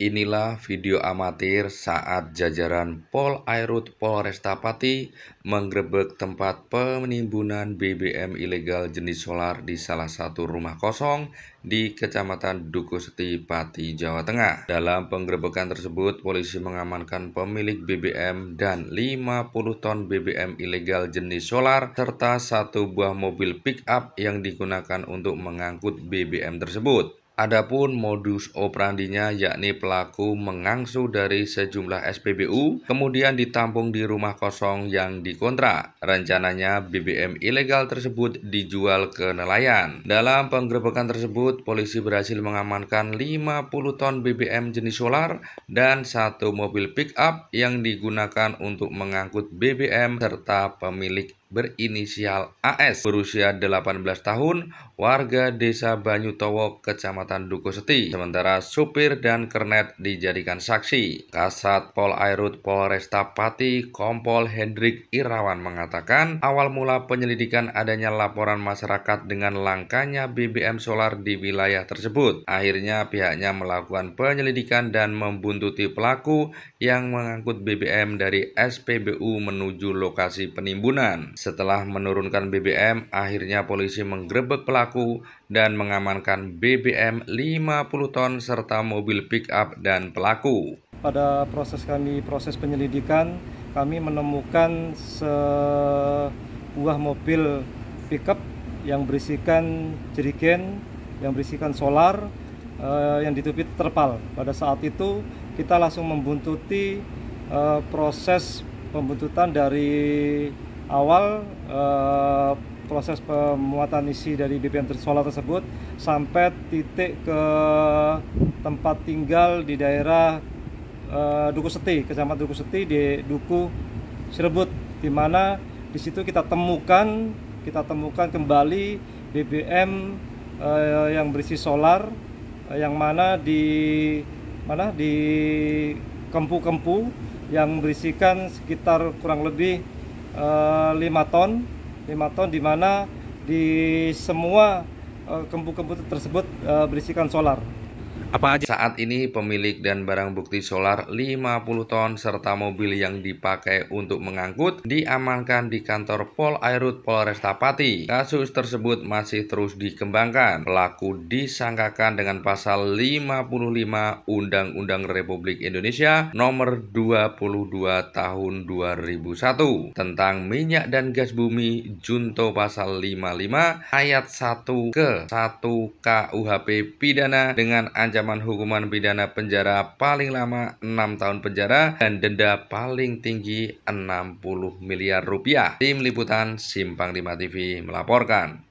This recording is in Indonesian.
Inilah video amatir saat jajaran Pol Airut Polresta Pati menggerebek tempat penimbunan BBM ilegal jenis solar di salah satu rumah kosong di Kecamatan Dukusti Pati, Jawa Tengah. Dalam penggerebekan tersebut, polisi mengamankan pemilik BBM dan 50 ton BBM ilegal jenis solar serta satu buah mobil pick up yang digunakan untuk mengangkut BBM tersebut. Adapun modus operandinya yakni pelaku mengangsu dari sejumlah SPBU kemudian ditampung di rumah kosong yang dikontrak. Rencananya BBM ilegal tersebut dijual ke nelayan. Dalam penggerbekan tersebut, polisi berhasil mengamankan 50 ton BBM jenis solar dan satu mobil pick up yang digunakan untuk mengangkut BBM serta pemilik berinisial AS berusia 18 tahun warga desa Banyutowo kecamatan Dukoseti sementara supir dan kernet dijadikan saksi Kasat Pol Airut Polresta Pati Kompol Hendrik Irawan mengatakan awal mula penyelidikan adanya laporan masyarakat dengan langkanya BBM solar di wilayah tersebut akhirnya pihaknya melakukan penyelidikan dan membuntuti pelaku yang mengangkut BBM dari SPBU menuju lokasi penimbunan setelah menurunkan BBM, akhirnya polisi menggerebek pelaku dan mengamankan BBM 50 ton serta mobil pick up dan pelaku. Pada proses kami proses penyelidikan, kami menemukan sebuah mobil pick up yang berisikan jerigen, yang berisikan solar, eh, yang ditutupi terpal. Pada saat itu kita langsung membuntuti eh, proses pembuntutan dari awal e, proses pemuatan isi dari BBM solar tersebut sampai titik ke tempat tinggal di daerah e, Duku Seti, Kecamatan Duku Seti di Duku Cirebut di mana di situ kita temukan kita temukan kembali BBM e, eh, yang berisi solar e, yang mana di mana di kempu-kempu yang berisikan sekitar kurang lebih 5 eh, ton 5 ton di mana di semua eh, kempu-kempu tersebut eh, berisikan solar apa aja? Saat ini pemilik dan barang bukti solar 50 ton serta mobil yang dipakai untuk mengangkut diamankan di kantor Pol Airut Polresta Pati. Kasus tersebut masih terus dikembangkan. Pelaku disangkakan dengan pasal 55 Undang-Undang Republik Indonesia nomor 22 tahun 2001 tentang minyak dan gas bumi junto pasal 55 ayat 1 ke 1 KUHP pidana dengan ancaman ancaman hukuman pidana penjara paling lama 6 tahun penjara dan denda paling tinggi 60 miliar rupiah. Tim Liputan Simpang 5 TV melaporkan.